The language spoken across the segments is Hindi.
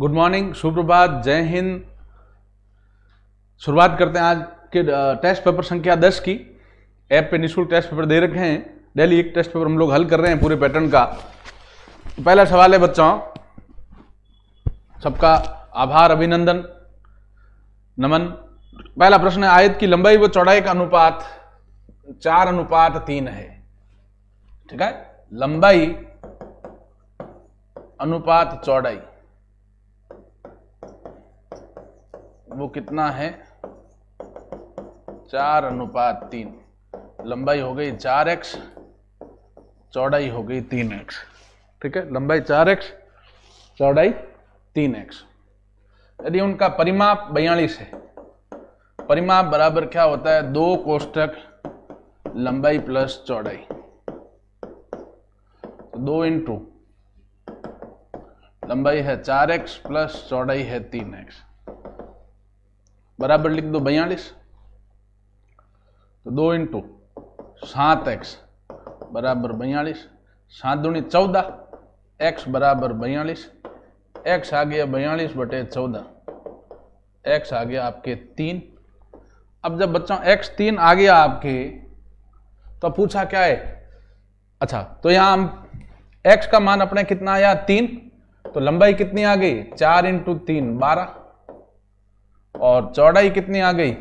गुड मॉर्निंग सुप्रभात जय हिंद शुरुआत करते हैं आज के टेस्ट पेपर संख्या दस की ऐप पे निःशुल्क टेस्ट पेपर दे रखे हैं डेली एक टेस्ट पेपर हम लोग हल कर रहे हैं पूरे पैटर्न का तो पहला सवाल है बच्चों सबका आभार अभिनंदन नमन पहला प्रश्न है आयत की लंबाई व चौड़ाई का अनुपात चार अनुपात तीन है ठीक है लंबाई अनुपात चौड़ाई वो कितना है चार अनुपात तीन लंबाई हो गई चार एक्स चौड़ाई हो गई तीन एक्स ठीक है लंबाई चार एक्स चौड़ाई तीन एक्स यदि उनका परिमाप बयालीस है परिमाप बराबर क्या होता है दो कोष्टक लंबाई प्लस चौड़ाई तो दो इंटू लंबाई है चार एक्स प्लस चौड़ाई है तीन एक्स बराबर लिख दो बयालीस तो दो इंटू सात एक्स बराबर बयालीस सात दूनी चौदह एक्स बराबर बयालीस एक्स आ गया बयालीस बटे चौदह एक्स आ गया आपके तीन अब जब बच्चों एक्स तीन आ गया आपके तो पूछा क्या है अच्छा तो यहां हम एक्स का मान अपने कितना आया तीन तो लंबाई कितनी आ गई चार इंटू तीन बारह और चौड़ाई कितनी आ गई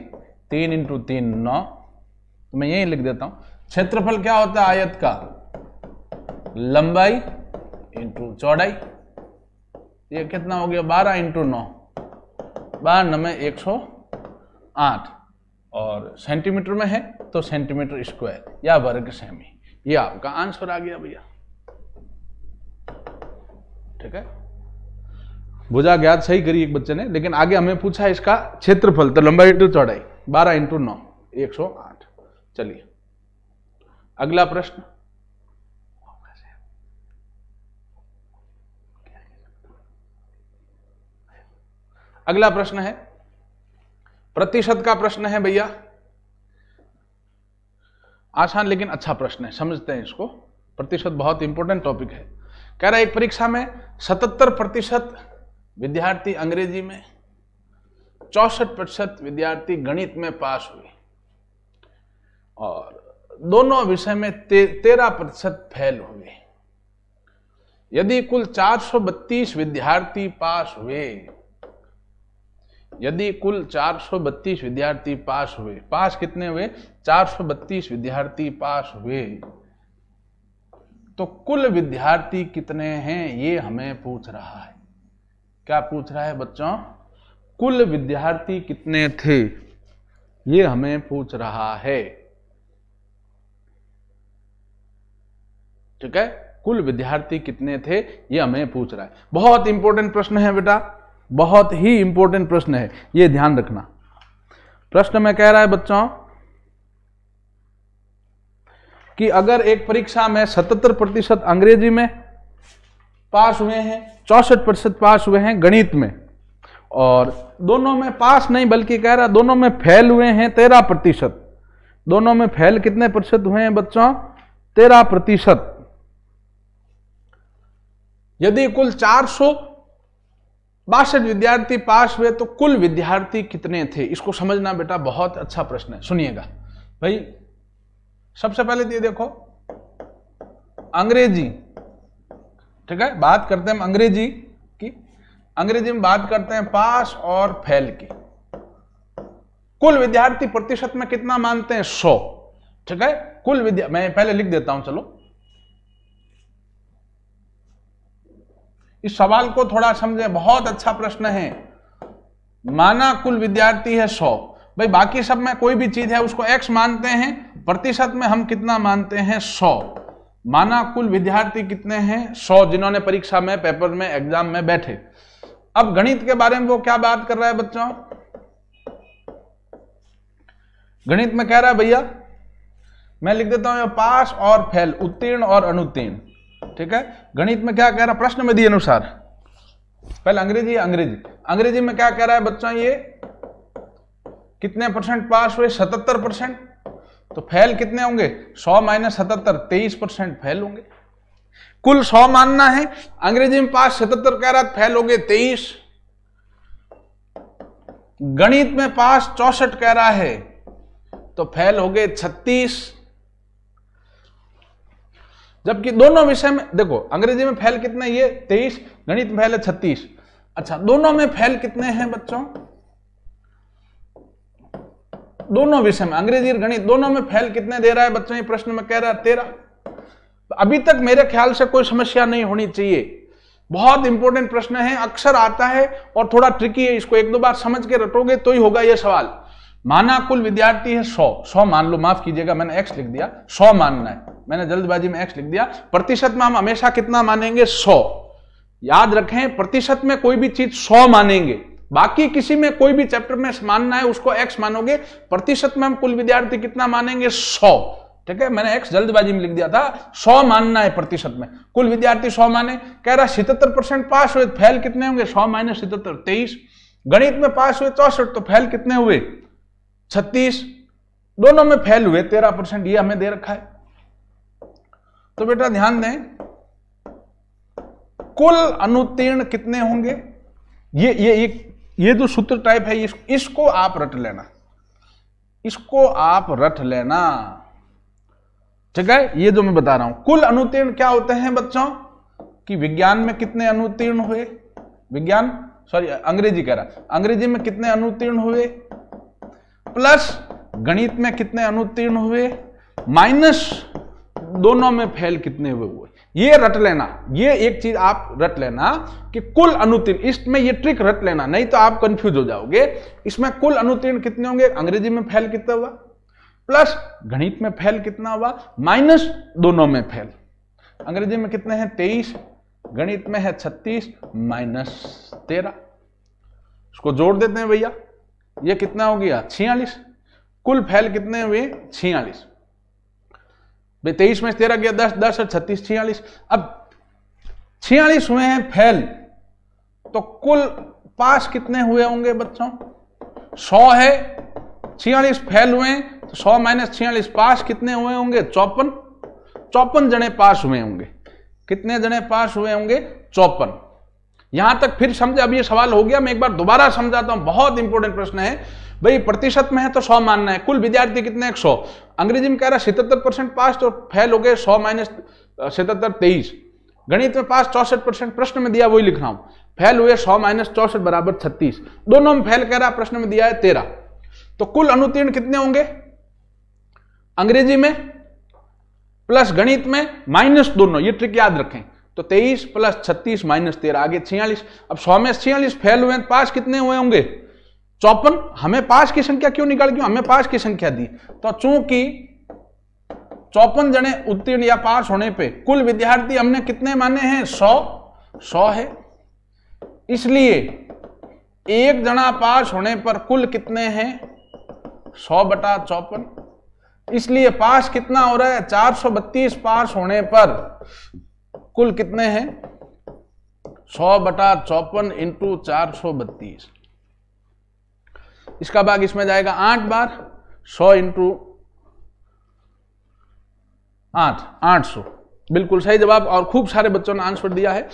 तीन इंटू तीन नौ तो मैं यही लिख देता हूं क्षेत्रफल क्या होता है आयत का लंबाई इंटू चौड़ाई ये कितना हो गया बारह इंटू नौ बारह नमे एक सौ आठ और सेंटीमीटर में है तो सेंटीमीटर स्क्वायर या वर्ग सेमी ये आपका आंसर आ गया भैया ठीक है भुजा ज्ञात सही करी एक बच्चे ने लेकिन आगे हमें पूछा इसका क्षेत्रफल तो लंबाई इंटू चौड़ाई बारह इंटू नौ एक सौ आठ चलिए अगला प्रश्न अगला प्रश्न है प्रतिशत का प्रश्न है भैया आसान लेकिन अच्छा प्रश्न है समझते हैं इसको प्रतिशत बहुत इंपॉर्टेंट टॉपिक है कह रहा है एक परीक्षा में 77 प्रतिशत विद्यार्थी अंग्रेजी में चौसठ प्रतिशत विद्यार्थी गणित में पास हुए और दोनों विषय में ते, तेरह प्रतिशत फेल हुए यदि कुल 432 विद्यार्थी पास हुए यदि कुल 432 विद्यार्थी पास हुए पास कितने हुए 432 विद्यार्थी पास हुए तो कुल विद्यार्थी कितने हैं ये हमें पूछ रहा है क्या पूछ रहा है बच्चों कुल विद्यार्थी कितने थे ये हमें पूछ रहा है ठीक है कुल विद्यार्थी कितने थे ये हमें पूछ रहा है बहुत इंपॉर्टेंट प्रश्न है बेटा बहुत ही इंपॉर्टेंट प्रश्न है ये ध्यान रखना प्रश्न में कह रहा है बच्चों कि अगर एक परीक्षा में 77 प्रतिशत अंग्रेजी में पास हुए हैं चौसठ प्रतिशत पास हुए हैं गणित में और दोनों में पास नहीं बल्कि कह रहा दोनों में फेल हुए हैं तेरह प्रतिशत दोनों में फेल कितने प्रतिशत हुए हैं बच्चों तेरह प्रतिशत यदि कुल चार सौ बासठ विद्यार्थी पास हुए तो कुल विद्यार्थी कितने थे इसको समझना बेटा बहुत अच्छा प्रश्न है सुनिएगा भाई सबसे पहले तो ये देखो अंग्रेजी ठीक है बात करते हैं हम अंग्रेजी की अंग्रेजी में बात करते हैं पास और फेल की कुल विद्यार्थी प्रतिशत में कितना मानते हैं सौ ठीक है कुल विद्या मैं पहले लिख देता हूं चलो इस सवाल को थोड़ा समझे बहुत अच्छा प्रश्न है माना कुल विद्यार्थी है सौ भाई बाकी सब में कोई भी चीज है उसको एक्स मानते हैं प्रतिशत में हम कितना मानते हैं सौ माना कुल विद्यार्थी कितने हैं सौ जिन्होंने परीक्षा में पेपर में एग्जाम में बैठे अब गणित के बारे में वो क्या बात कर रहा है बच्चों गणित में कह रहा है भैया मैं लिख देता हूं पास और फेल उत्तीर्ण और अनुत्तीर्ण ठीक है गणित में क्या कह रहा है प्रश्न में दिए अनुसार पहले अंग्रेजी अंग्रेजी अंग्रेजी में क्या कह रहा है बच्चों ये कितने परसेंट पास हुए सतहत्तर परसेंट तो फैल कितने होंगे सौ माइनस सतहत्तर तेईस परसेंट फैल होंगे कुल सौ मानना है अंग्रेजी में पास सतहत्तर कह रहा फैल हो गए तेईस गणित में पास चौसठ कह रहा है तो फैल हो गए छत्तीस जबकि दोनों विषय में देखो अंग्रेजी में फैल कितने ये तेईस गणित में फैल है छत्तीस अच्छा दोनों में फैल कितने हैं बच्चों दोनों विषय में अंग्रेजी और गणित दोनों में फैल कितने दे रहा है बच्चों प्रश्न में कह रहा है तेरह अभी तक मेरे ख्याल से कोई समस्या नहीं होनी चाहिए बहुत इंपॉर्टेंट प्रश्न है अक्सर आता है और थोड़ा ट्रिकी है इसको एक दो बार समझ के रटोगे तो ही होगा यह सवाल माना कुल विद्यार्थी है सौ सौ मान लो माफ कीजिएगा मैंने एक्स लिख दिया सौ मानना है मैंने जल्दबाजी में एक्स लिख दिया प्रतिशत में हम हमेशा कितना मानेंगे सौ याद रखें प्रतिशत में कोई भी चीज सौ मानेंगे बाकी किसी में कोई भी चैप्टर में मानना है उसको एक्स मानोगे प्रतिशत में हम कुल विद्यार्थी कितना मानेंगे सौ ठीक है मैंने एक्स जल्दबाजी में लिख दिया था सौ मानना है प्रतिशत में कुल विद्यार्थी सौ माने कह रहा सितर परसेंट पास हुए फैल तो कितने होंगे सौ माइनस सितर तेईस गणित में पास हुए चौसठ तो फैल कितने हुए छत्तीस दोनों में फैल हुए तेरह परसेंट ये हमें दे रखा है तो बेटा ध्यान दें कुल अनुतीर्ण कितने होंगे ये ये एक ये जो सूत्र टाइप है इस, इसको आप रट लेना इसको आप रट लेना ठीक है ये जो मैं बता रहा हूं कुल अनुतीर्ण क्या होते हैं बच्चों कि विज्ञान में कितने अनुतीर्ण हुए विज्ञान सॉरी अंग्रेजी कह रहा अंग्रेजी में कितने अनुतीर्ण हुए प्लस गणित में कितने अनुतीर्ण हुए माइनस दोनों में फेल कितने हुए हुए ये रट लेना ये एक चीज आप रट लेना कि कुल अनुतीर्ण इसमें ये ट्रिक रट लेना नहीं तो आप कंफ्यूज हो जाओगे इसमें कुल अनुतीर्ण कितने होंगे अंग्रेजी में फैल कितना हुआ प्लस गणित में फैल कितना हुआ माइनस दोनों में फैल अंग्रेजी में कितने हैं तेईस गणित में है छत्तीस माइनस तेरह इसको जोड़ देते हैं भैया ये कितना हो गया छियालीस कुल फैल कितने हुए छियालीस भाई तेईस में तेरह गया दस दस और छत्तीस छियालीस अब छियालीस हुए हैं फेल तो कुल पास कितने हुए होंगे बच्चों सौ है छियालीस फेल हुए हैं तो सौ माइनस छियालीस पास कितने हुए होंगे चौपन चौपन जने पास हुए होंगे कितने जने पास हुए होंगे चौपन यहां तक फिर समझे अब ये सवाल हो गया मैं एक बार दोबारा समझाता हूं बहुत इंपॉर्टेंट प्रश्न है भाई प्रतिशत में है तो सौ मानना है कुल विद्यार्थी कितने एक सौ अंग्रेजी में कह रहा है सतहत्तर परसेंट पास और तो फेल हो गए सौ माइनस सतहत्तर तेईस गणित में पास चौसठ परसेंट प्रश्न में दिया वही लिख रहा हूँ फेल हुए सौ माइनस चौसठ बराबर छत्तीस दोनों में फेल कह रहा प्रश्न में दिया है तेरह तो कुल अनुतीर्ण कितने होंगे अंग्रेजी में प्लस गणित में माइनस दोनों ये ट्रिक याद रखें तो 23 प्लस 36 माइनस तेरह आगे छियालीस अब सौ में छियालीस फेल हुए पास कितने हुए होंगे चौपन हमें पांच की संख्या क्यों निकाल क्यों हमें पांच की संख्या दी तो चूंकि चौपन जने उत्तीर्ण या पास होने पे कुल विद्यार्थी हमने कितने माने हैं सौ सौ है इसलिए एक जना पास होने पर कुल कितने हैं सौ बटा चौपन इसलिए पास कितना हो रहा है चार सौ बत्तीस पास होने पर कुल कितने हैं सौ बटा चौपन इंटू चार सौ बत्तीस इसका भाग इसमें जाएगा आठ बार सौ इंटू आठ आठ सौ बिल्कुल सही जवाब और खूब सारे बच्चों ने आंसर दिया है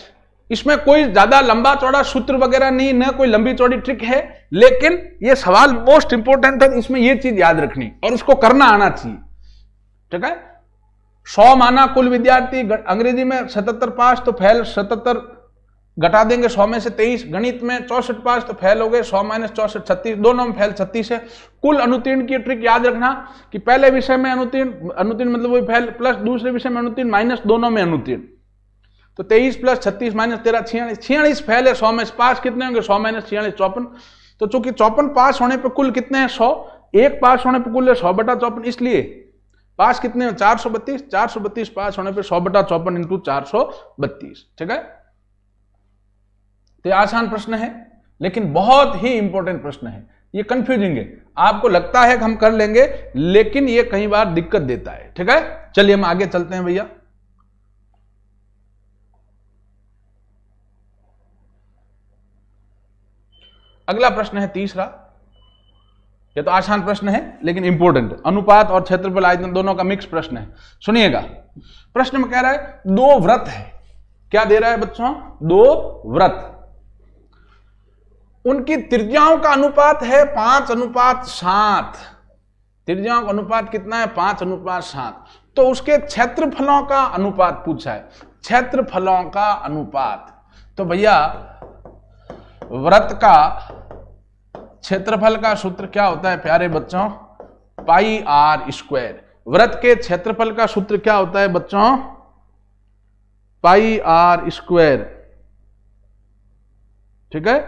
इसमें कोई ज्यादा लंबा चौड़ा सूत्र वगैरह नहीं ना कोई लंबी चौड़ी ट्रिक है लेकिन यह सवाल मोस्ट इंपोर्टेंट है इसमें यह चीज याद रखनी और इसको करना आना चाहिए ठीक है सौ माना कुल विद्यार्थी अंग्रेजी में सतहत्तर पास तो फैल सतहत्तर घटा देंगे सौ में से तेईस गणित में चौसठ पास तो फेल हो गए सौ माइनस चौसठ छत्तीस दोनों में फेल छत्तीस है कुल अनुतीर्ण की ट्रिक याद रखना कि पहले विषय में अनुतीर्ण अनुतीर्ण मतलब वही फेल प्लस दूसरे विषय में अनुतीर्ण माइनस दोनों में अनुतीर्ण तो तेईस प्लस छत्तीस माइनस तेरह छियालीस छियालीस फेल है सौ में पास कितने होंगे सौ माइनस छियालीस चौपन तो चूंकि चौपन पास होने पर कुल कितने हैं सौ एक पास होने पर कुल है सौ बटा चौपन इसलिए पास कितने हैं चार सौ बत्तीस चार सौ बत्तीस पास होने पर सौ बटा चौपन इंटू चार सौ बत्तीस ठीक है तो ये आसान प्रश्न है लेकिन बहुत ही इंपॉर्टेंट प्रश्न है ये कंफ्यूजिंग है आपको लगता है कि हम कर लेंगे लेकिन ये कई बार दिक्कत देता है ठीक है चलिए हम आगे चलते हैं भैया अगला प्रश्न है तीसरा ये तो आसान प्रश्न है लेकिन इंपोर्टेंट अनुपात और क्षेत्रफल आयतन दोनों का मिक्स प्रश्न है सुनिएगा प्रश्न में कह रहा है दो व्रत है क्या दे रहा है बच्चों दो व्रत उनकी त्रिज्याओं का अनुपात है पांच अनुपात सात त्रिज्याओं का अनुपात कितना है पांच अनुपात सात तो उसके क्षेत्रफलों का अनुपात पूछा है क्षेत्रफलों का अनुपात तो भैया व्रत का क्षेत्रफल का सूत्र क्या होता है प्यारे बच्चों पाई आर स्क्वायर व्रत के क्षेत्रफल का सूत्र क्या होता है बच्चों पाई आर स्क्वायर ठीक है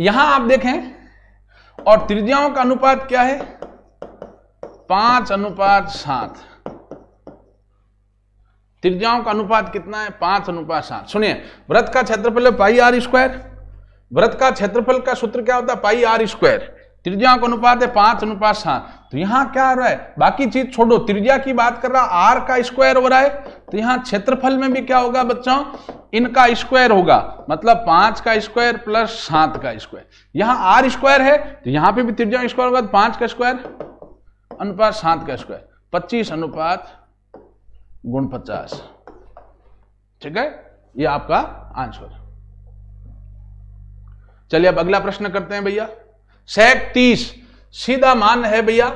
यहां आप देखें और त्रिज्याओं का अनुपात क्या है पांच अनुपात सात त्रिज्याओं का अनुपात कितना है पांच अनुपात सात सुनिए व्रत का क्षेत्रफल है पाई आर स्क्वायर व्रत का क्षेत्रफल का सूत्र क्या होता है पाई आर स्क्वायर त्रिज्या का अनुपात है पांच अनुपात सात तो यहाँ क्या आ रहा है बाकी चीज छोड़ो त्रिज्या की बात कर रहा आर का स्क्वायर हो रहा है तो यहाँ क्षेत्रफल में भी क्या होगा बच्चों इनका स्क्वायर होगा मतलब पांच का स्क्वायर प्लस सात का स्क्वायर यहाँ आर स्क्वायर है तो यहाँ पे भी त्रिज्या स्क्वायर होगा तो पांच का स्क्वायर अनुपात सात का स्क्वायर पच्चीस अनुपात गुण पचास ठीक है ये आपका आंसर चलिए अब अगला प्रश्न करते हैं भैया सैक तीस सीधा मान है भैया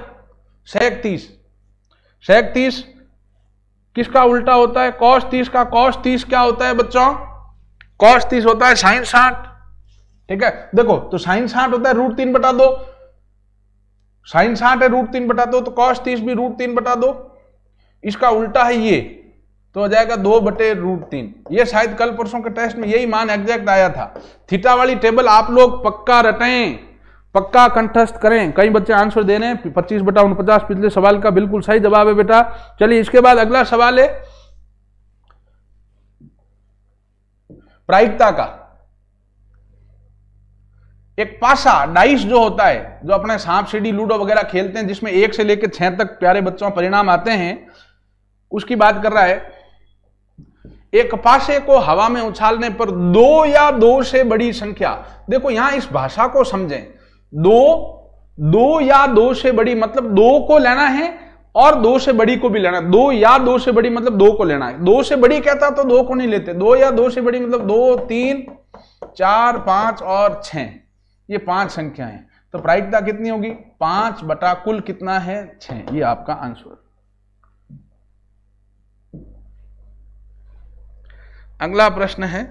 सैक तीस सैक तीस किसका उल्टा होता है कॉस तीस का कॉस तीस क्या होता है बच्चों कॉस तीस होता है साइन साठ ठीक है देखो तो साइन साठ होता है रूट तीन बटा दो साइन साठ है रूट तीन बटा दो तो कॉस तीस भी रूट तीन बटा दो इसका उल्टा है ये तो हो जाएगा दो बटे रूट तीन ये शायद कल परसों के टेस्ट में यही मान एग्जैक्ट आया था थीटा वाली टेबल आप लोग पक्का रटें पक्का कंठस्थ करें कई बच्चे आंसर दे रहे हैं पच्चीस बटा उनपचास पिछले सवाल का बिल्कुल सही जवाब है बेटा चलिए इसके बाद अगला सवाल है प्रायिकता का एक पासा डाइस जो होता है जो अपने सांप सीढ़ी लूडो वगैरह खेलते हैं जिसमें एक से लेकर छह तक प्यारे बच्चों परिणाम आते हैं उसकी बात कर रहा है एक पासे को हवा में उछालने पर दो या दो से बड़ी संख्या देखो यहां इस भाषा को समझें दो दो या दो से बड़ी मतलब दो को लेना है और दो से बड़ी को भी लेना है दो या दो से बड़ी मतलब दो को लेना है दो से बड़ी कहता तो दो को नहीं लेते दो या दो से बड़ी मतलब दो तीन चार पांच और छ ये पांच संख्या है तो प्रायिकता कितनी होगी पांच बटा कुल कितना है छ ये आपका आंसर अगला प्रश्न है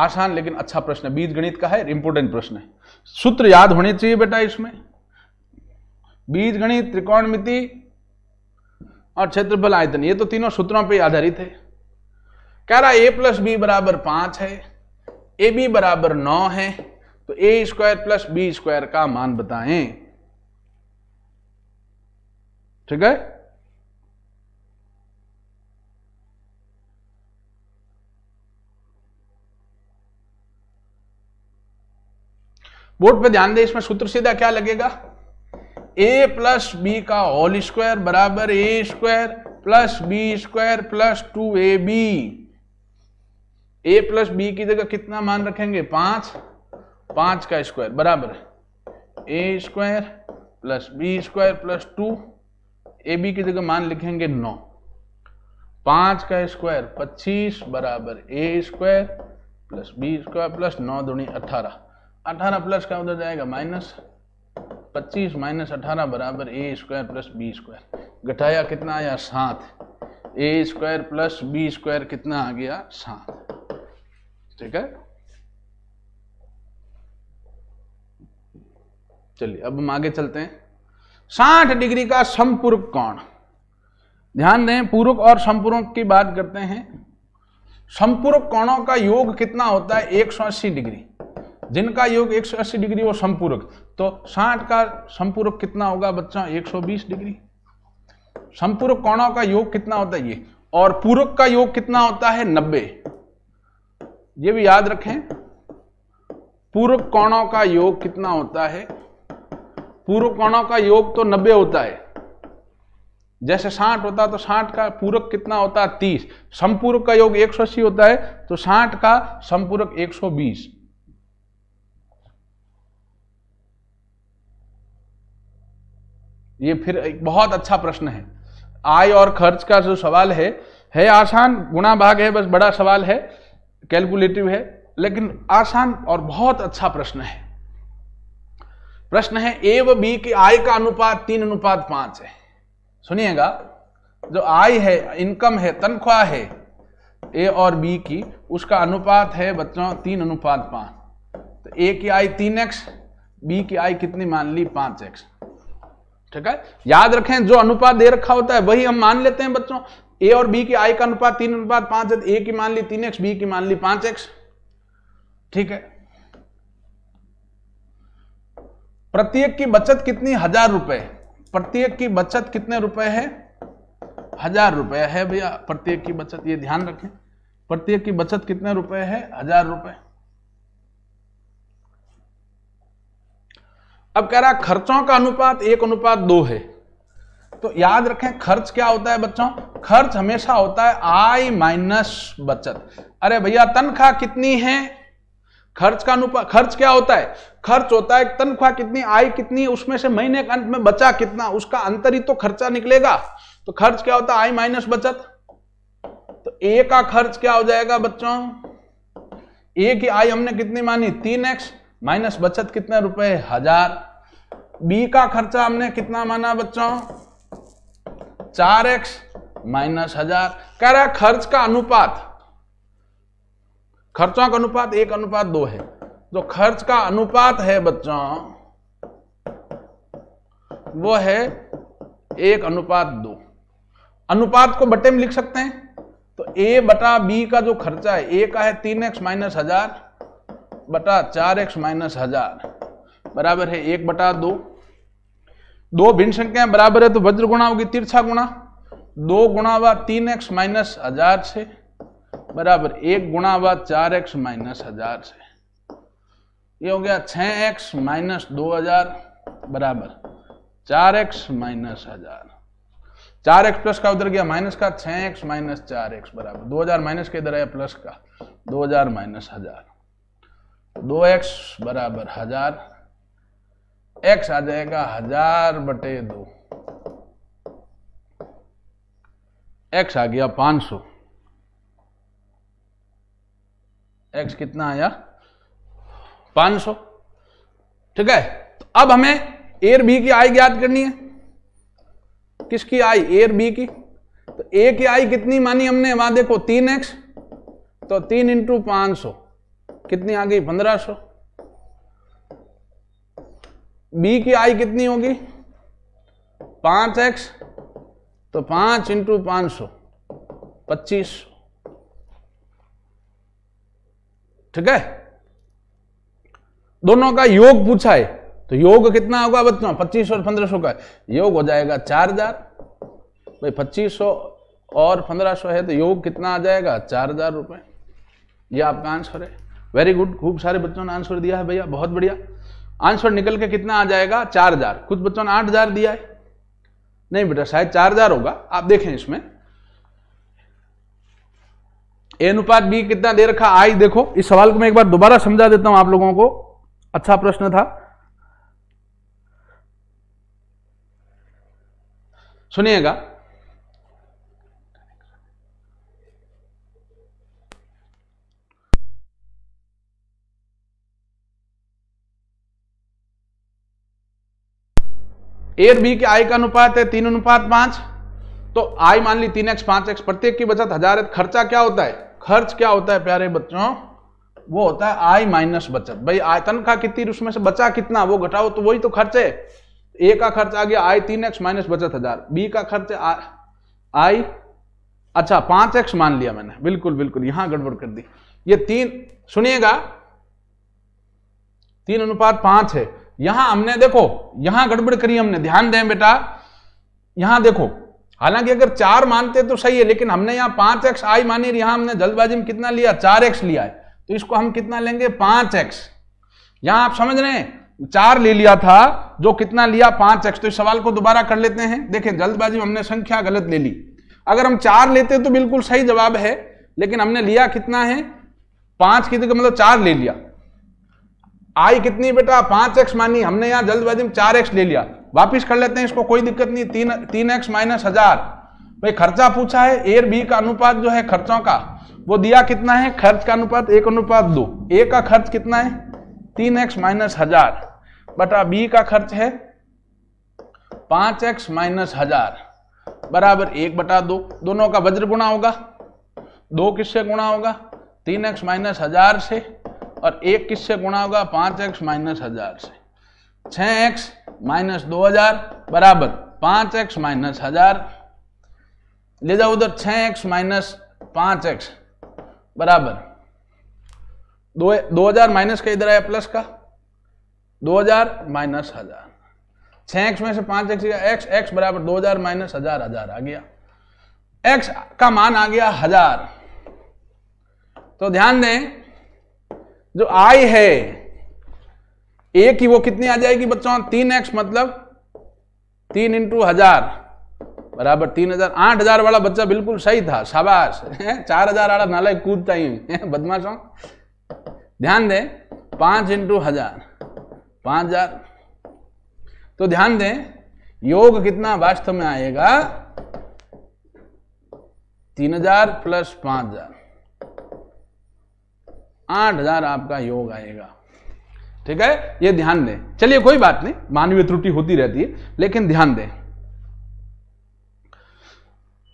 आसान लेकिन अच्छा प्रश्न है बीज गणित का है इंपोर्टेंट प्रश्न है सूत्र याद होने चाहिए बेटा इसमें बीज गणित त्रिकोणमिति और क्षेत्रफल आयतन ये तो तीनों सूत्रों पर आधारित है कह रहा ए प्लस बी बराबर पांच है ए बी बराबर नौ है तो A square plus B square का मान बताएं ठीक है बोर्ड पे ध्यान दें इसमें सूत्र सीधा क्या लगेगा ए प्लस बी का होल स्क्वायर बराबर A square plus B square plus two A B A plus B की जगह कितना मान रखेंगे पांच पांच का स्क्वायर बराबर A square plus B square plus two A B की जगह मान लिखेंगे नौ पांच का स्क्वायर पच्चीस बराबर A square plus B square plus नौ दुनी अठारह अठारह प्लस का उधर जाएगा माइनस पच्चीस माइनस अठारह बराबर A square plus B square घटाया कितना आया सात A square plus B square कितना आ गया सात ठीक है चलिए अब हम आगे चलते हैं साठ डिग्री का समपूरक कोण ध्यान दें पूर्वक और संपूर्ण की बात करते हैं समपूरक कोणों का योग कितना होता है एक सौ अस्सी डिग्री जिनका योग 180 डिग्री वो संपूरक तो 60 का संपूरक कितना होगा बच्चा 120 डिग्री संपूरक कोणों का योग कितना होता है ये और पूरक का योग कितना होता है 90 ये भी याद रखें पूरक कोणों का योग कितना होता है पूरक कोणों का योग तो 90 होता है जैसे साठ होता तो साठ का पूरक कितना होता है तीस संपूरक का योग एक सौ अस्सी होता है तो साठ का संपूरक एक सौ बीस ये फिर एक बहुत अच्छा प्रश्न है आय और खर्च का जो सवाल है है आसान गुणा भाग है बस बड़ा सवाल है कैलकुलेटिव है लेकिन आसान और बहुत अच्छा प्रश्न है प्रश्न है ए व बी के आय का अनुपात तीन अनुपात पांच है सुनिएगा जो आय है इनकम है तनख्वाह है ए और बी की उसका अनुपात है बच्चों तीन अनुपात पांच तो ए की आय तीन एक्स बी की आय कितनी मान ली पांच एक्स ठीक है याद रखें जो अनुपात दे रखा होता है वही हम मान लेते हैं बच्चों ए और बी की आय का अनुपात तीन अनुपात पांच है ए तो की मान ली तीन एक्स बी की मान ली पांच एक्स ठीक है प्रत्येक की बचत कितनी हजार रुपए प्रत्येक की बचत कितने रुपए है हजार रुपए है भैया प्रत्येक की बचत ये ध्यान रखें प्रत्येक की बचत कितने रुपए है हजार रुपए अब कह रहा खर्चों का अनुपात एक अनुपात दो है तो याद रखें खर्च क्या होता है बच्चों खर्च हमेशा होता है आय माइनस बचत अरे भैया तनख्वाह कितनी है खर्च का अनुपात खर्च क्या होता है खर्च होता है तनख्वाह कितनी आय कितनी उसमें से महीने के अंत में बचा कितना उसका अंतर ही तो खर्चा निकलेगा तो खर्च क्या होता है आई माइनस बचत तो ए का खर्च क्या हो जाएगा बच्चों ए की आय हमने कितनी मानी तीन एक्स माइनस बचत कितने रुपए हजार बी का खर्चा हमने कितना माना बच्चों चार एक्स माइनस हजार कह रहा है खर्च का अनुपात खर्चों का अनुपात एक अनुपात दो है जो खर्च का अनुपात है बच्चों वो है एक अनुपात दो अनुपात को बटे में लिख सकते हैं तो ए बटा बी का जो खर्चा है ए का है तीन एक्स माइनस हजार बटा चार एक्स माइनस हजार बराबर है एक बटा दो दो भिन्न संख्या बराबर है तो वज्र गुणा होगी तिरछा गुणा दो गुणा व तीन एक्स माइनस हजार से बराबर एक गुणा व चार एक्स माइनस हजार से ये हो गया छ एक्स माइनस दो हजार बराबर चार एक्स माइनस हजार चार एक्स प्लस का उधर गया माइनस का छ एक्स माइनस चार एक्स बराबर दो हजार माइनस के इधर आया प्लस का दो हजार माइनस हजार दो एक्स बराबर हजार एक्स आ जाएगा हजार बटे दो एक्स आ गया पांच सौ एक्स कितना आया पांच सौ ठीक है तो अब हमें एर बी की आई ज्ञात करनी है किसकी आई एर बी की तो ए की आई कितनी मानी हमने वहां देखो तीन एक्स तो तीन इंटू पांच सौ कितनी आ गई पंद्रह सो बी की आई कितनी होगी पांच एक्स तो पांच इंटू पांच सौ पच्चीस ठीक है दोनों का योग पूछा है तो योग कितना होगा बच्चों पच्चीस और पंद्रह सौ का योग हो जाएगा चार हजार भाई पच्चीस सौ और पंद्रह सौ है तो योग कितना आ जाएगा चार हजार रुपए ये आपका आंसर है वेरी गुड खूब सारे बच्चों ने आंसर दिया है भैया बहुत बढ़िया आंसर निकल के कितना आ जाएगा चार हजार कुछ बच्चों ने आठ हजार दिया है नहीं बेटा शायद चार हजार होगा आप देखें इसमें ए अनुपात बी कितना दे रखा आई देखो इस सवाल को मैं एक बार दोबारा समझा देता हूं आप लोगों को अच्छा प्रश्न था सुनिएगा और बी के आय का अनुपात है तीन अनुपात पांच तो आय मान ली तीन एक्स पांच एक्स प्रत्येक की बचत हजार है तो खर्चा क्या होता है खर्च क्या होता है प्यारे बच्चों वो होता है आय माइनस बचत भाई आय तनख्वाह कितनी उसमें से बचा कितना वो घटाओ तो वही तो खर्च है ए का खर्च आ गया आय तीन एक्स माइनस बचत हजार बी का खर्च आई अच्छा पांच एक्स मान लिया मैंने बिल्कुल बिल्कुल यहां गड़बड़ कर दी ये तीन सुनिएगा तीन अनुपात पांच है यहां हमने देखो यहां गड़बड़ करी हमने ध्यान दें बेटा यहां देखो हालांकि अगर चार मानते तो सही है लेकिन हमने यहां पांच एक्स आई मानी यहां हमने जल्दबाजी में कितना लिया चार एक्स लिया है तो इसको हम कितना लेंगे पांच एक्स यहां आप समझ रहे हैं चार ले लिया था जो कितना लिया पांच एक्स तो इस सवाल को दोबारा कर लेते हैं देखें जल्दबाजी में हमने संख्या गलत ले ली अगर हम चार लेते तो बिल्कुल सही जवाब है लेकिन हमने लिया कितना है पांच की जगह मतलब चार ले लिया आई कितनी बेटा पांच एक्स मानी हमने यहाँ जल्दबाजी में चार एक्स ले लिया वापिस कर लेते हैं इसको कोई दिक्कत नहीं तीन तीन एक्स माइनस हजार भाई खर्चा पूछा है एर बी का अनुपात जो है खर्चों का वो दिया कितना है खर्च का अनुपात एक अनुपात दो ए का खर्च कितना है तीन एक्स माइनस हजार बटा बी का खर्च है पांच एक्स माइनस हजार बराबर एक बटा दो दोनों का वज्र गुणा होगा दो किससे गुणा होगा तीन एक्स माइनस हजार से और एक किससे गुणा होगा पांच एक्स माइनस हजार से छ एक्स माइनस दो हजार बराबर पांच एक्स माइनस हजार ले जाओ उधर छ एक्स माइनस पांच एक्स बराबर दो दो हजार माइनस का इधर आया प्लस का दो हजार माइनस हजार छ एक्स में से पांच एक्स एक्स एक्स बराबर दो हजार माइनस हजार हजार आ गया एक्स का मान आ गया हजार तो ध्यान दें जो आय है ए की वो कितनी आ जाएगी बच्चों तीन एक्स मतलब तीन इंटू हजार बराबर तीन हजार आठ हजार वाला बच्चा बिल्कुल सही था शाबाश चार हजार वाला नाला कूदता ही बदमाशों ध्यान दें पांच इंटू हजार पांच हजार तो ध्यान दें योग कितना वास्तव में आएगा तीन हजार प्लस पांच हजार आठ हजार आपका योग आएगा ठीक है ये ध्यान दें चलिए कोई बात नहीं मानवीय त्रुटि होती रहती है लेकिन ध्यान दें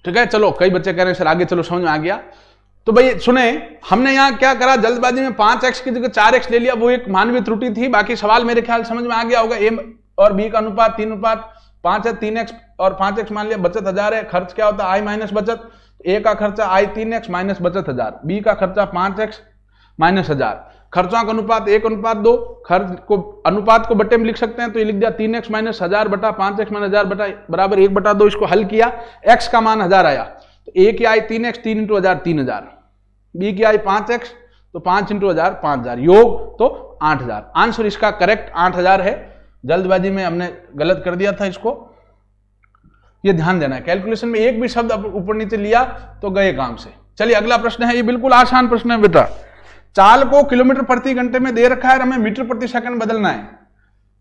ठीक है चलो कई बच्चे कह रहे हैं सर आगे चलो समझ में आ गया तो भाई सुने हमने यहां क्या करा जल्दबाजी में पांच एक्स की जगह चार एक्स ले लिया वो एक मानवीय त्रुटि थी बाकी सवाल मेरे ख्याल समझ में आ गया होगा ए और बी का अनुपात तीन अनुपात पांच है तीन एक्स और पांच एक्स मान लिया बचत हजार है खर्च क्या होता है आई माइनस बचत ए का खर्चा आई तीन एक्स माइनस बचत हजार बी का खर्चा पांच एक्स माइनस हजार खर्चों का अनुपात एक अनुपात दो खर्च को अनुपात को बटे में लिख सकते हैं तो ये लिख दिया तीन एक्स माइनस हजार बटा पांच एक्स माइनस हजार बटा बराबर एक बटा दो इसको हल किया एक्स का मान हजार आया तो ए की आई तीन एक्स तीन इंटू हजार तीन हजार बी की आई पांच एक्स तो पांच इंटू हजार पांच हजार योग तो आठ हजार आंसर इसका करेक्ट आठ हजार है जल्दबाजी में हमने गलत कर दिया था इसको ये ध्यान देना है कैलकुलेशन में एक भी शब्द ऊपर नीचे लिया तो गए काम से चलिए अगला प्रश्न है ये बिल्कुल आसान प्रश्न है बेटा चाल को किलोमीटर प्रति घंटे में दे रखा है और हमें मीटर प्रति सेकंड बदलना है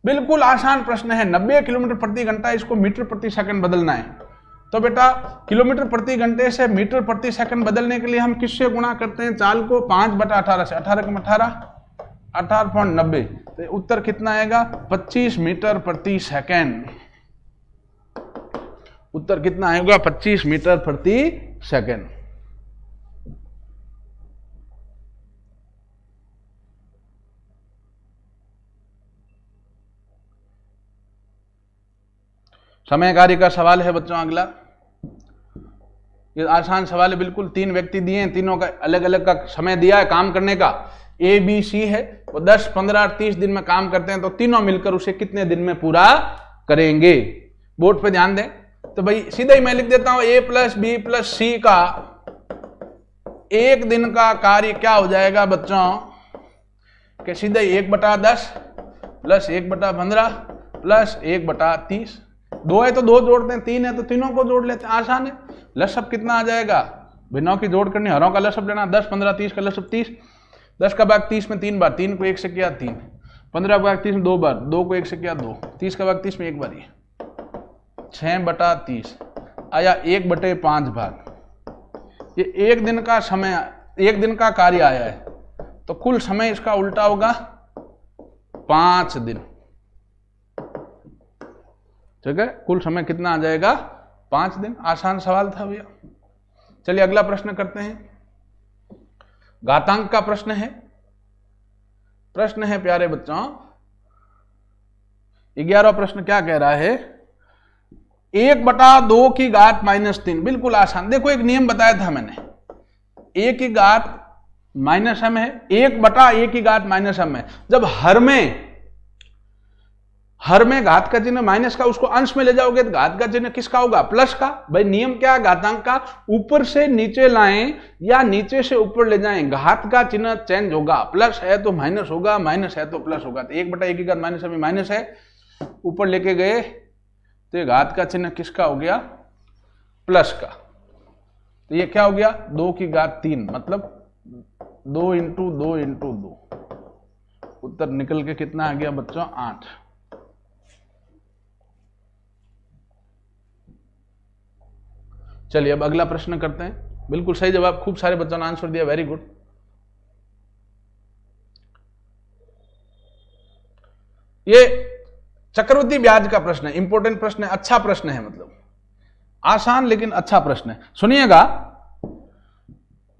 बिल्कुल आसान प्रश्न है 90 किलोमीटर प्रति घंटा इसको मीटर प्रति सेकंड बदलना है तो बेटा किलोमीटर प्रति घंटे से मीटर प्रति सेकंड बदलने के लिए हम किससे गुणा करते हैं चाल को पांच बटा अठारह से अठारह कम अठारह अठारह पॉइंट नब्बे तो उत्तर कितना आएगा पच्चीस मीटर प्रति सेकेंड उत्तर कितना आएगा पच्चीस मीटर प्रति सेकेंड समय कार्य का सवाल है बच्चों अगला ये आसान सवाल है बिल्कुल तीन व्यक्ति दिए हैं तीनों का अलग अलग का समय दिया है काम करने का ए बी सी है वो दस पंद्रह और तीस दिन में काम करते हैं तो तीनों मिलकर उसे कितने दिन में पूरा करेंगे बोर्ड पे ध्यान दें तो भाई सीधा ही मैं लिख देता हूं A plus B plus C का एक दिन का कार्य क्या हो जाएगा बच्चों के सीधा एक बटा दस प्लस एक बटा पंद्रह प्लस एक बटा तीस दो है तो दो जोड़ते हैं तीन है तो तीनों को जोड़ लेते हैं आसान है लसअप कितना आ जाएगा भिन्नों की जोड़ करनी हरों का लसअप लेना दस पंद्रह तीस का लसअप तीस दस का भाग तीस में तीन बार तीन को एक से किया तीन पंद्रह का भाग तीस में दो बार दो को एक से किया दो तीस का भाग तीस में एक बार ये छ बटा तीस आया एक बटे पांच भाग ये एक दिन का समय एक दिन का कार्य आया है तो कुल समय इसका उल्टा होगा पांच दिन ठीक है कुल समय कितना आ जाएगा पांच दिन आसान सवाल था भैया चलिए अगला प्रश्न करते हैं घातांक का प्रश्न है प्रश्न है प्यारे बच्चों ग्यारह प्रश्न क्या कह रहा है एक बटा दो की घात माइनस तीन बिल्कुल आसान देखो एक नियम बताया था मैंने एक की घात माइनस एम है एक बटा एक की घात माइनस एम है जब हर में हर में घात का चिन्ह माइनस का उसको अंश में ले जाओगे तो घात का चिन्ह किसका होगा प्लस का भाई नियम क्या घातांक का ऊपर से नीचे लाएं या नीचे से ऊपर ले जाएं घात का चिन्ह चेंज होगा प्लस है तो माइनस होगा माइनस है तो प्लस होगा तो एक बटा एक घात माइनस अभी माइनस है ऊपर लेके गए तो घात का चिन्ह किसका हो गया प्लस का तो ये क्या हो गया दो की घात तीन मतलब दो इंटू दो इंटू दो उत्तर निकल के कितना आ गया बच्चों आठ चलिए अब अगला प्रश्न करते हैं बिल्कुल सही जवाब खूब सारे बच्चों ने आंसर दिया वेरी गुड ये चक्रवर्ती ब्याज का प्रश्न है इंपॉर्टेंट प्रश्न है अच्छा प्रश्न है मतलब आसान लेकिन अच्छा प्रश्न है सुनिएगा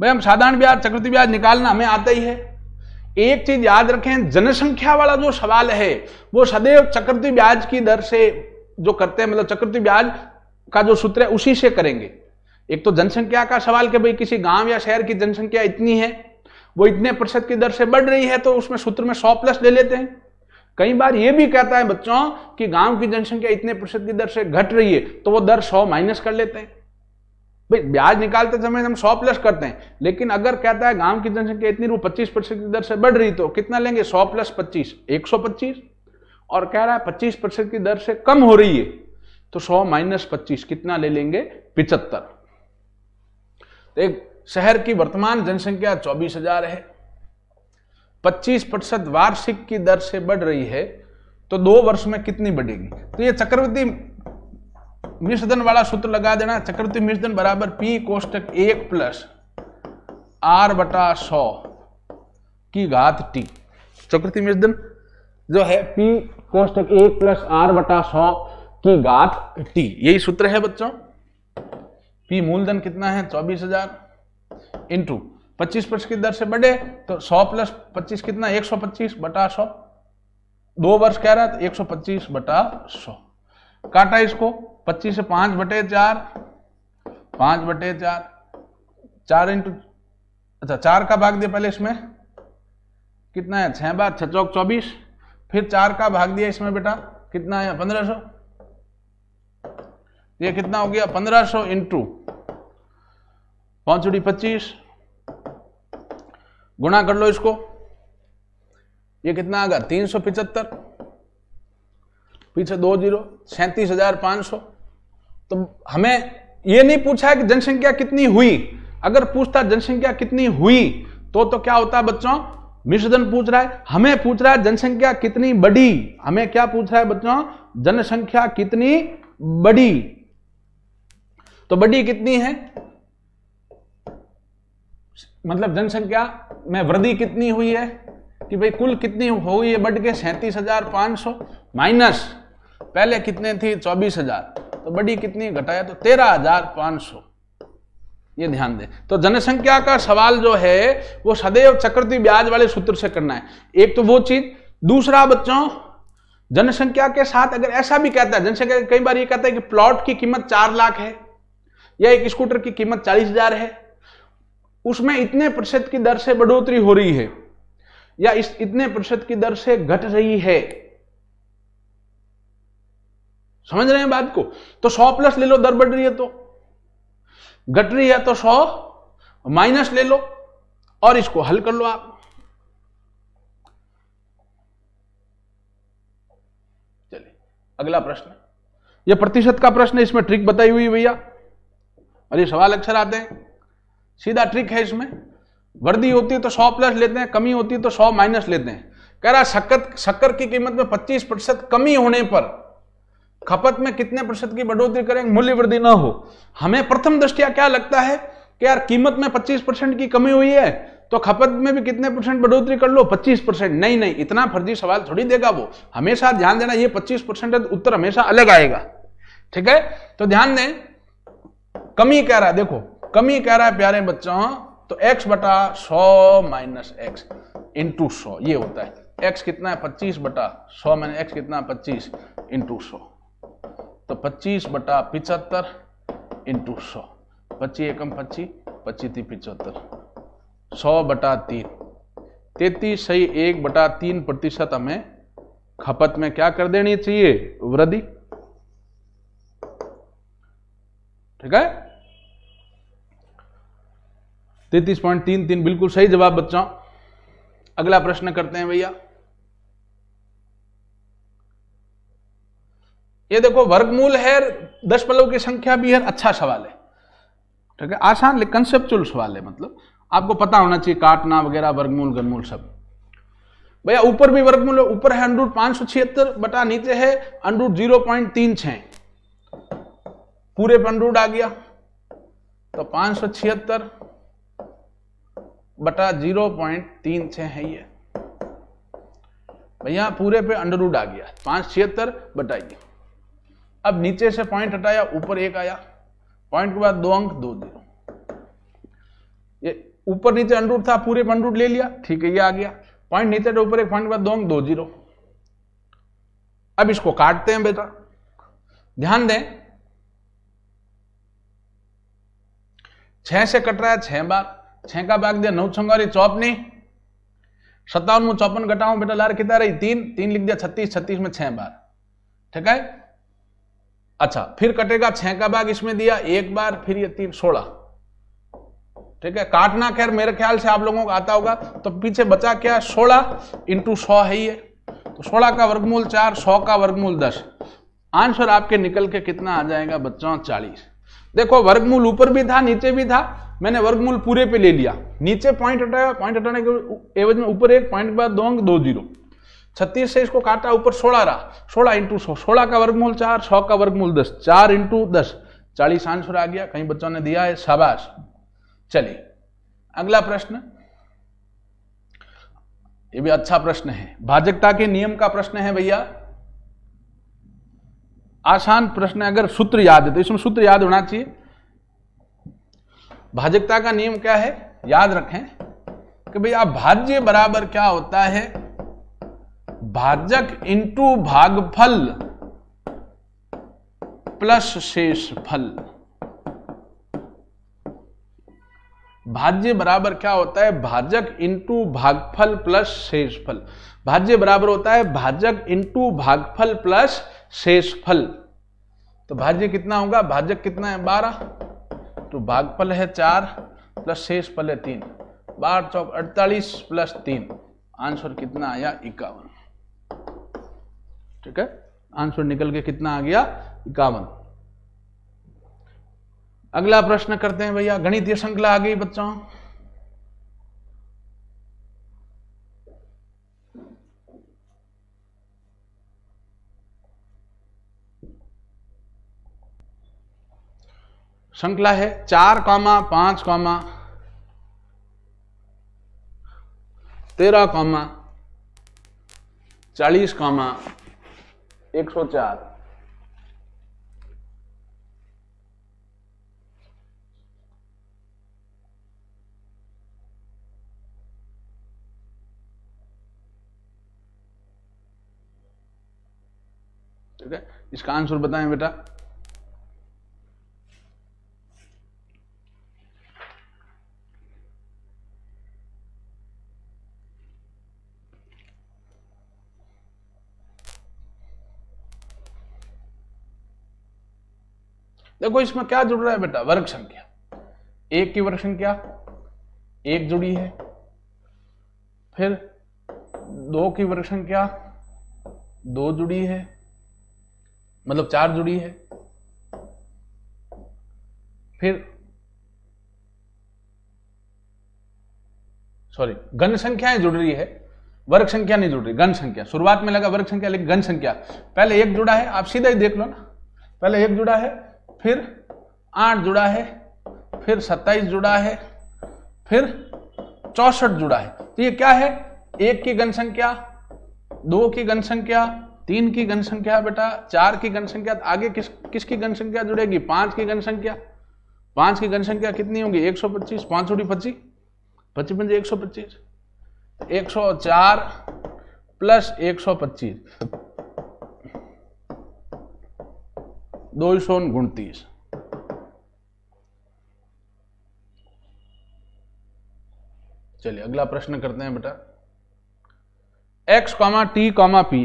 भाई हम साधारण ब्याज चक्रवर्ती ब्याज निकालना हमें आता ही है एक चीज याद रखें जनसंख्या वाला जो सवाल है वो सदैव चक्रवर्ती ब्याज की दर से जो करते हैं मतलब चक्रवर्ती ब्याज का जो सूत्र है उसी से करेंगे एक तो जनसंख्या का सवाल कि भाई किसी गांव या शहर की जनसंख्या इतनी है वो इतने प्रतिशत की दर से बढ़ रही है तो उसमें सूत्र में सौ प्लस ले लेते हैं कई बार ये भी कहता है बच्चों कि गांव की जनसंख्या इतने प्रतिशत की दर से घट रही है तो वो दर सौ माइनस कर लेते हैं भाई ब्याज निकालते समय हम सौ प्लस करते हैं लेकिन अगर कहता है गांव की जनसंख्या इतनी रू पच्चीस प्रतिशत की दर से बढ़ रही तो कितना लेंगे सौ प्लस पच्चीस एक सौ पच्चीस और कह रहा है पच्चीस प्रतिशत की दर से कम हो रही है तो 100 माइनस पच्चीस कितना ले लेंगे पिचहत्तर तो एक शहर की वर्तमान जनसंख्या चौबीस हजार है 25 प्रतिशत वार्षिक की दर से बढ़ रही है तो दो वर्ष में कितनी बढ़ेगी तो ये चक्रवर्ती मिश्रधन वाला सूत्र लगा देना चक्रवर्ती मिश्रधन बराबर पी कोष्टक एक प्लस आर बटा सौ की घात टी चक्रवर्ती मिश्रधन जो है पी कोष्टक एक प्लस आर बटा सौ की गात टी यही सूत्र है बच्चों पी मूलधन कितना है चौबीस हजार इंटू पच्चीस परसेंट की दर से बढ़े तो सौ प्लस पच्चीस कितना एक सौ पच्चीस बटा सौ दो वर्ष कह रहा है तो एक सौ पच्चीस बटा सौ काटा इसको पच्चीस से पांच बटे चार पांच बटे चार चार इंटू अच्छा चार का भाग दिया पहले इसमें कितना है छह बार छ चौक चौबीस फिर चार का भाग दिया इसमें बेटा कितना है पंद्रह सौ ये कितना हो गया पंद्रह सौ इंटू पांचुड़ी पच्चीस गुणा कर लो इसको ये कितना आ गया तीन सौ पिचहत्तर पीछे दो जीरो सैंतीस हजार पांच सौ तो हमें ये नहीं पूछा है कि जनसंख्या कितनी हुई अगर पूछता जनसंख्या कितनी हुई तो तो क्या होता बच्चों मिश्रधन पूछ रहा है हमें पूछ रहा है जनसंख्या कितनी बड़ी हमें क्या पूछ रहा है बच्चों जनसंख्या कितनी बड़ी तो बड़ी कितनी है मतलब जनसंख्या में वृद्धि कितनी हुई है कि भाई कुल कितनी हुई है बढ़ के सैंतीस हजार पांच सौ माइनस पहले कितने थी चौबीस हजार तो बड़ी कितनी घटाया तो तेरह हजार पांच सौ ये ध्यान दें तो जनसंख्या का सवाल जो है वो सदैव चक्रती ब्याज वाले सूत्र से करना है एक तो वो चीज दूसरा बच्चों जनसंख्या के साथ अगर ऐसा भी कहता है जनसंख्या कई बार ये कहता है कि प्लॉट की कीमत चार लाख है या एक स्कूटर की कीमत चालीस हजार है उसमें इतने प्रतिशत की दर से बढ़ोतरी हो रही है या इस इतने प्रतिशत की दर से घट रही है समझ रहे हैं बात को तो सौ प्लस ले लो दर बढ़ रही है तो घट रही है तो सौ माइनस ले लो और इसको हल कर लो आप चलिए अगला प्रश्न यह प्रतिशत का प्रश्न इसमें ट्रिक बताई हुई भैया और ये सवाल अक्सर आते हैं सीधा ट्रिक है इसमें वर्दी होती है तो सौ प्लस लेते हैं कमी होती है तो सौ माइनस लेते हैं कह रहा शक्कर शक्कर की कीमत में पच्चीस प्रतिशत कमी होने पर खपत में कितने प्रतिशत की बढ़ोतरी करेंगे मूल्य वृद्धि ना हो हमें प्रथम दृष्टिया क्या लगता है कि यार कीमत में 25 परसेंट की कमी हुई है तो खपत में भी कितने परसेंट बढ़ोतरी कर लो 25 परसेंट नहीं नहीं इतना फर्जी सवाल थोड़ी देगा वो हमेशा ध्यान देना ये 25 परसेंट उत्तर हमेशा अलग आएगा ठीक है तो ध्यान दें कमी कह रहा है देखो कमी कह रहा है प्यारे बच्चों तो x बटा सौ माइनस एक्स इंटू सौ ये होता है x कितना है पच्चीस बटा सौ माइनस एक्स कितना है पच्चीस इंटू सौ तो पच्चीस बटा पिचहत्तर इंटू सौ पच्चीस एकम पच्चीस पच्चीस तीन पिचहत्तर सौ बटा तीन तैतीस सही एक बटा तीन प्रतिशत हमें खपत में क्या कर देनी चाहिए वृद्धि ठीक है तैतीस पॉइंट तीन तीन बिल्कुल सही जवाब बच्चों अगला प्रश्न करते हैं भैया ये देखो वर्गमूल है पलव की संख्या भी है अच्छा सवाल है ठीक है आसान कंसेप्चुअल सवाल है मतलब आपको पता होना चाहिए काटना वगैरह वर्गमूल गनमूल सब भैया ऊपर भी वर्गमूल ऊपर है अंडूट पांच सौ छिहत्तर बटा नीचे है अंडूट जीरो पॉइंट तीन छ पूरे पर आ गया तो पांच सौ छिहत्तर बटा जीरो पॉइंट तीन छ है ये भैया पूरे पे अंडर रूट आ गया पांच छिहत्तर बटाइए अब नीचे से पॉइंट हटाया ऊपर एक आया पॉइंट के बाद दो अंक दो जीरो ऊपर नीचे अंडरूट था पूरे पे अंडरूट ले लिया ठीक है ये आ गया पॉइंट नीचे तो ऊपर एक पॉइंट के बाद दो अंक दो जीरो अब इसको काटते हैं बेटा ध्यान दें छह से कट रहा है छह बार छेका भाग दिया नौ छंगारी चौपनी सत्तावन में चौपन घटाऊ बेटा लार कितना रही तीन तीन लिख दिया छत्तीस छत्तीस में छह बार ठीक है अच्छा फिर कटेगा छह का भाग इसमें दिया एक बार फिर ये तीन सोलह ठीक है काटना खैर मेरे ख्याल से आप लोगों को आता होगा तो पीछे बचा क्या सोलह इंटू सौ है ये तो सोलह का वर्गमूल चार सौ का वर्गमूल दस आंसर आपके निकल के कितना आ जाएगा बच्चों चालीस देखो वर्गमूल ऊपर भी था नीचे भी था मैंने वर्गमूल पूरे पे ले लिया नीचे पॉइंट हटाया पॉइंट हटाने के एवज में ऊपर एक पॉइंट के बाद दो अंक दो जीरो छत्तीस से इसको काटा ऊपर सोलह रहा सोलह इंटू सौ सोलह का वर्गमूल चार सौ का वर्गमूल दस चार इंटू दस चालीस आंसर आ गया कहीं बच्चों ने दिया है शाबाश चलिए अगला प्रश्न ये भी अच्छा प्रश्न है भाजकता के नियम का प्रश्न है भैया आसान प्रश्न अगर सूत्र याद है तो इसमें सूत्र याद होना चाहिए भाजकता का नियम क्या है याद रखें कि भाई आप भाज्य बराबर क्या होता है भाजक इंटू भागफल प्लस शेष फल भाज्य बराबर क्या होता है भाजक इंटू भागफल प्लस शेष फल भाज्य बराबर होता है भाजक इंटू भागफल प्लस शेष फल तो भाज्य कितना होगा भाजक कितना है बारह तो भागफल है चार प्लस शेष फल है तीन बारह चौक अड़तालीस प्लस तीन आंसर कितना आया इक्यावन ठीक है आंसर निकल के कितना आ गया इक्यावन अगला प्रश्न करते हैं भैया गणितीय श्रृंखला आ गई बच्चों श्रृंखला है चार कॉमा पांच कॉमा तेरह कॉमा चालीस कॉमा एक सौ चार ठीक है इसका आंसर बताएं बेटा देखो इसमें क्या जुड़ रहा है बेटा वर्ग संख्या एक की वर्ग संख्या एक जुड़ी है फिर दो की वर्ग संख्या दो जुड़ी है मतलब चार जुड़ी है फिर सॉरी घन संख्याएं जुड़ रही है वर्ग संख्या नहीं जुड़ रही घन संख्या शुरुआत में लगा वर्ग संख्या लेकिन घन संख्या पहले एक जुड़ा है आप सीधा ही देख लो ना पहले एक जुड़ा है फिर आठ जुड़ा है फिर सत्ताईस जुड़ा है फिर चौसठ जुड़ा है तो ये क्या है एक की संख्या दो की संख्या तीन की जनसंख्या बेटा चार की जनसंख्या तो आगे किस किसकी जनसंख्या जुड़ेगी पांच की जनसंख्या पांच की जनसंख्या कितनी होगी एक सौ पच्चीस पांच उड़ी पच्चीस पच्चीस पंजे एक सौ पच्चीस एक सौ चार प्लस एक सौ पच्चीस दो सौ गुणतीस चलिए अगला प्रश्न करते हैं बेटा X comma T comma P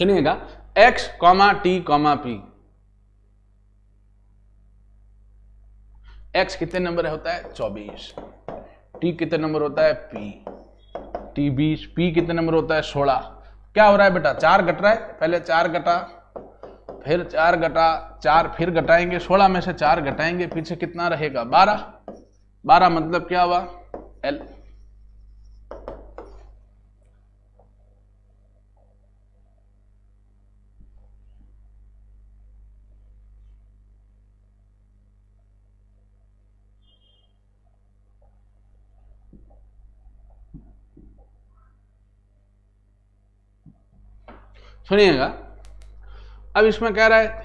सुनिएगा X comma T comma P X कितने नंबर होता है चौबीस टी कितने नंबर होता है पी टी बीस पी कितने नंबर होता है सोलह क्या हो रहा है बेटा चार घट रहा है पहले चार घटा फिर चार घटा चार फिर घटाएंगे सोलह में से चार घटाएंगे पीछे कितना रहेगा बारह बारह मतलब क्या हुआ एल सुनिएगा अब इसमें कह रहा है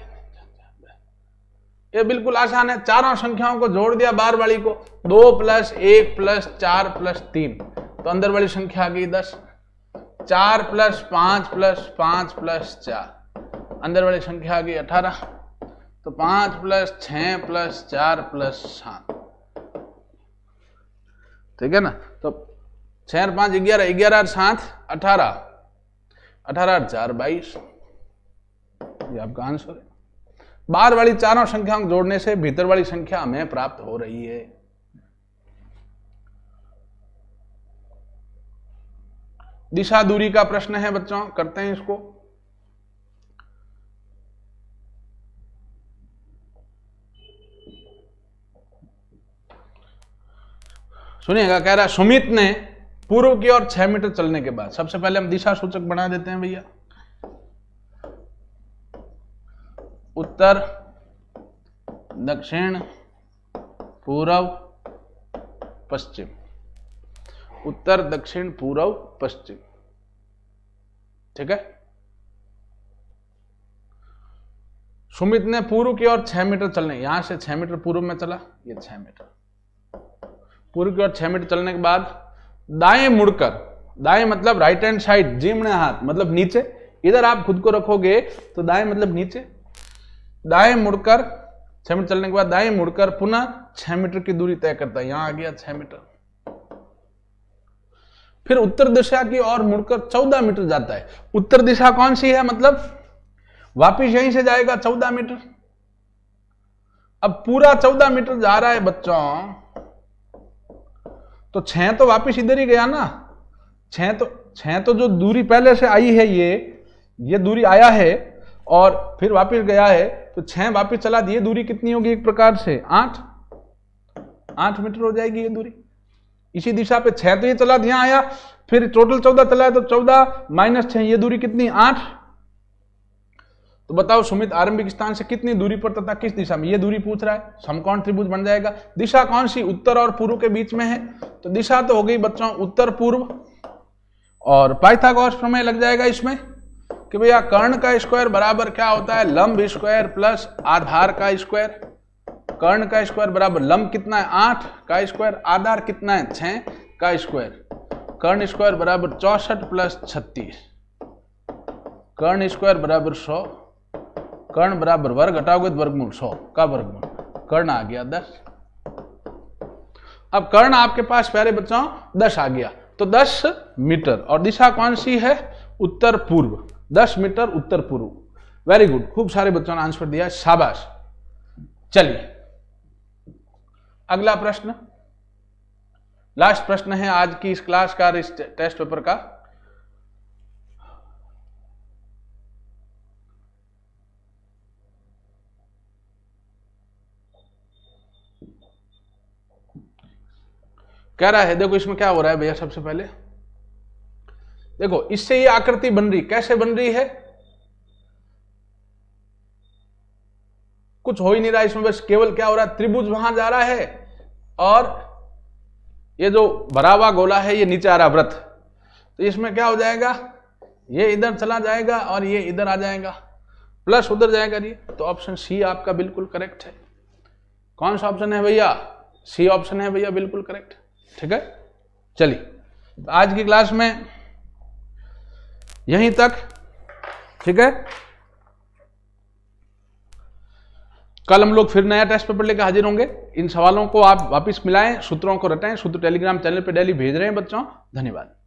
ये बिल्कुल आसान है चारों संख्याओं को जोड़ दिया बार वाली को दो प्लस एक प्लस चार प्लस तीन तो अंदर वाली संख्या आ गई दस चार प्लस पांच प्लस पांच प्लस चार अंदर वाली संख्या आ गई अठारह तो पांच प्लस छ प्लस चार प्लस सात ठीक है ना तो छह और पांच ग्यारह ग्यारह और सात अठारह अठारह चार बाईस ये आपका आंसर है बाहर वाली चारों संख्याओं को जोड़ने से भीतर वाली संख्या हमें प्राप्त हो रही है दिशा दूरी का प्रश्न है बच्चों करते हैं इसको सुनिएगा कह रहा सुमित ने पूर्व की ओर छह मीटर चलने के बाद सबसे पहले हम दिशा सूचक बना देते हैं भैया उत्तर दक्षिण पूर्व पश्चिम उत्तर दक्षिण पूर्व पश्चिम ठीक है सुमित ने पूर्व की ओर छह मीटर चलने यहां से छह मीटर पूर्व में चला ये छह मीटर पूर्व की ओर छह मीटर चलने के बाद दाएं मुड़कर दाएं मतलब राइट हैंड साइड जिमने हाथ मतलब नीचे इधर आप खुद को रखोगे तो दाएं मतलब नीचे दाएं मुड़कर छह मीटर चलने के बाद दाएं मुड़कर पुनः छह मीटर की दूरी तय करता है यहां आ गया छह मीटर फिर उत्तर दिशा की ओर मुड़कर चौदह मीटर जाता है उत्तर दिशा कौन सी है मतलब वापिस यहीं से जाएगा चौदह मीटर अब पूरा चौदह मीटर जा रहा है बच्चों तो छः तो वापस इधर ही गया ना छः तो छः तो जो दूरी पहले से आई है ये ये दूरी आया है और फिर वापस गया है तो छः वापस चला दिए दूरी कितनी होगी एक प्रकार से आठ आठ मीटर हो जाएगी ये दूरी इसी दिशा पे छः तो ये चला दिया आया फिर टोटल चौदह चला है तो चौदह माइनस छः ये दूरी कितनी आठ तो बताओ सुमित आरंभिक स्थान से कितनी दूरी पर तथा किस दिशा में ये दूरी पूछ रहा है समकोण त्रिभुज बन जाएगा दिशा कौन सी उत्तर और पूर्व के बीच में है तो दिशा तो हो गई बच्चों उत्तर पूर्व और पाइथागोरस प्रमेय लग जाएगा इसमें कि भैया कर्ण का स्क्वायर बराबर क्या होता है लंब स्क्वायर प्लस आधार का स्क्वायर कर्ण का स्क्वायर बराबर लंब कितना है आठ का स्क्वायर आधार कितना है छः का स्क्वायर कर्ण स्क्वायर बराबर चौसठ प्लस छत्तीस कर्ण स्क्वायर बराबर सौ कर्ण बराबर वर्ग हटाओगे तो वर्गमूल सौ का वर्गमूल कर्ण आ गया दस अब कर्ण आपके पास प्यारे बच्चों दस आ गया तो दस मीटर और दिशा कौन सी है उत्तर पूर्व दस मीटर उत्तर पूर्व वेरी गुड खूब सारे बच्चों ने आंसर दिया शाबाश चलिए अगला प्रश्न लास्ट प्रश्न है आज की इस क्लास का इस टेस्ट पेपर का कह रहा है देखो इसमें क्या हो रहा है भैया सबसे पहले देखो इससे ये आकृति बन रही कैसे बन रही है कुछ हो ही नहीं रहा इसमें बस केवल क्या हो रहा है त्रिभुज वहां जा रहा है और ये जो भरा हुआ गोला है ये नीचे आ रहा व्रत तो इसमें क्या हो जाएगा ये इधर चला जाएगा और ये इधर आ जाएगा प्लस उधर जाएगा जी तो ऑप्शन सी आपका बिल्कुल करेक्ट है कौन सा ऑप्शन है भैया सी ऑप्शन है भैया बिल्कुल करेक्ट ठीक है चलिए आज की क्लास में यहीं तक ठीक है कल हम लोग फिर नया टेस्ट पेपर लेकर हाजिर होंगे इन सवालों को आप वापस मिलाएं सूत्रों को रटें सूत्र टेलीग्राम चैनल पर डेली भेज रहे हैं बच्चों धन्यवाद